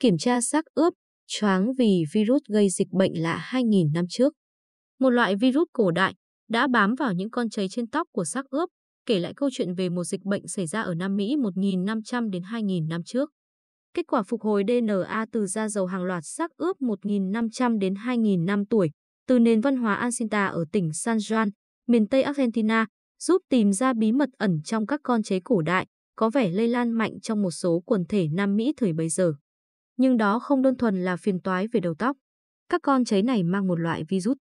kiểm tra xác ướp, choáng vì virus gây dịch bệnh lạ 2.000 năm trước. Một loại virus cổ đại đã bám vào những con cháy trên tóc của xác ướp, kể lại câu chuyện về một dịch bệnh xảy ra ở Nam Mỹ 1.500 đến 2.000 năm trước. Kết quả phục hồi DNA từ da dầu hàng loạt xác ướp 1.500 đến 2.000 năm tuổi từ nền văn hóa Ancinta ở tỉnh San Juan, miền Tây Argentina, giúp tìm ra bí mật ẩn trong các con chế cổ đại, có vẻ lây lan mạnh trong một số quần thể Nam Mỹ thời bấy giờ nhưng đó không đơn thuần là phiền toái về đầu tóc. Các con cháy này mang một loại virus.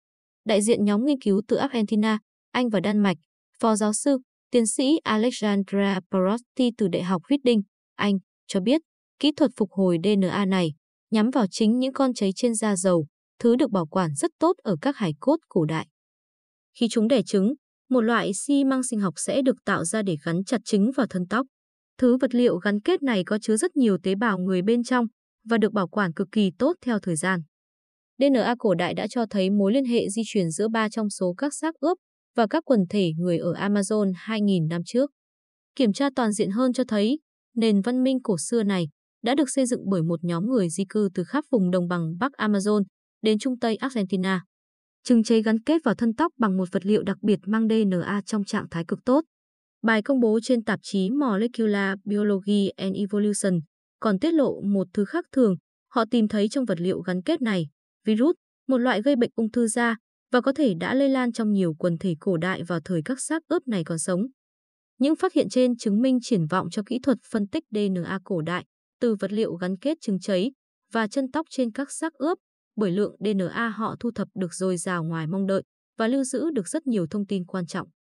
Đại diện nhóm nghiên cứu từ Argentina, Anh và Đan Mạch, Phó giáo sư, tiến sĩ Alexandra Porosti từ Đại học Reading, Anh, cho biết kỹ thuật phục hồi DNA này nhắm vào chính những con cháy trên da dầu, thứ được bảo quản rất tốt ở các hải cốt cổ đại. Khi chúng đẻ trứng, một loại xi măng sinh học sẽ được tạo ra để gắn chặt trứng vào thân tóc. Thứ vật liệu gắn kết này có chứa rất nhiều tế bào người bên trong, và được bảo quản cực kỳ tốt theo thời gian. DNA cổ đại đã cho thấy mối liên hệ di chuyển giữa ba trong số các xác ướp và các quần thể người ở Amazon 2.000 năm trước. Kiểm tra toàn diện hơn cho thấy, nền văn minh cổ xưa này đã được xây dựng bởi một nhóm người di cư từ khắp vùng đồng bằng Bắc Amazon đến Trung Tây Argentina. Trứng chế gắn kết vào thân tóc bằng một vật liệu đặc biệt mang DNA trong trạng thái cực tốt. Bài công bố trên tạp chí Molecular Biology and Evolution còn tiết lộ một thứ khác thường họ tìm thấy trong vật liệu gắn kết này, virus, một loại gây bệnh ung thư da và có thể đã lây lan trong nhiều quần thể cổ đại vào thời các xác ướp này còn sống. Những phát hiện trên chứng minh triển vọng cho kỹ thuật phân tích DNA cổ đại từ vật liệu gắn kết trứng chấy và chân tóc trên các xác ướp, bởi lượng DNA họ thu thập được dồi dào ngoài mong đợi và lưu giữ được rất nhiều thông tin quan trọng.